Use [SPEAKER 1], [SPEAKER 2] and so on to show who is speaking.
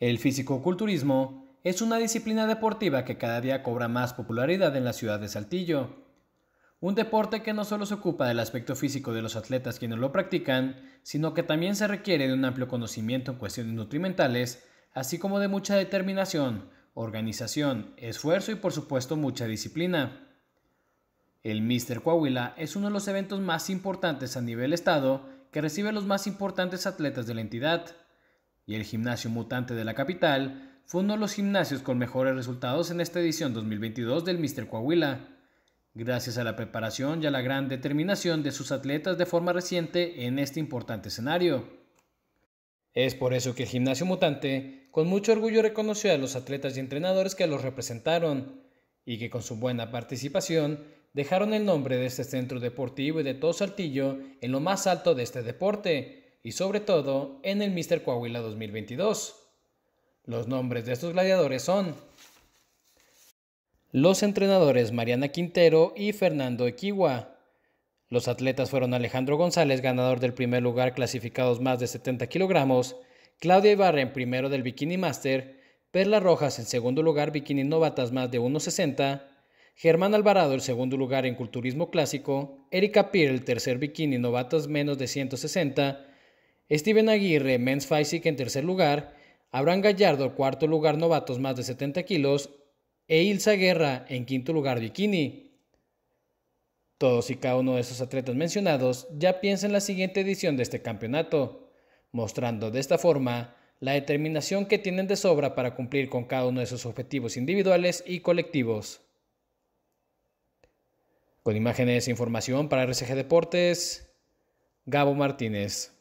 [SPEAKER 1] El físico-culturismo es una disciplina deportiva que cada día cobra más popularidad en la ciudad de Saltillo. Un deporte que no solo se ocupa del aspecto físico de los atletas quienes lo practican, sino que también se requiere de un amplio conocimiento en cuestiones nutrimentales, así como de mucha determinación, organización, esfuerzo y por supuesto mucha disciplina. El Mister Coahuila es uno de los eventos más importantes a nivel estado que recibe a los más importantes atletas de la entidad y el Gimnasio Mutante de la capital fue uno de los gimnasios con mejores resultados en esta edición 2022 del Mr. Coahuila, gracias a la preparación y a la gran determinación de sus atletas de forma reciente en este importante escenario. Es por eso que el Gimnasio Mutante con mucho orgullo reconoció a los atletas y entrenadores que los representaron y que con su buena participación dejaron el nombre de este centro deportivo y de todo Saltillo en lo más alto de este deporte, y sobre todo en el Mr. Coahuila 2022. Los nombres de estos gladiadores son los entrenadores Mariana Quintero y Fernando Equiwa. Los atletas fueron Alejandro González, ganador del primer lugar clasificados más de 70 kilogramos, Claudia Ibarra en primero del Bikini Master, Perla Rojas en segundo lugar Bikini Novatas más de 1.60, Germán Alvarado en segundo lugar en Culturismo Clásico, Erika Peer el tercer Bikini Novatas menos de 160 Steven Aguirre, Men's Physique en tercer lugar, Abraham Gallardo, cuarto lugar, novatos más de 70 kilos, e Ilsa Guerra en quinto lugar, bikini. Todos y cada uno de esos atletas mencionados ya piensa en la siguiente edición de este campeonato, mostrando de esta forma la determinación que tienen de sobra para cumplir con cada uno de sus objetivos individuales y colectivos. Con imágenes e información para RCG Deportes, Gabo Martínez.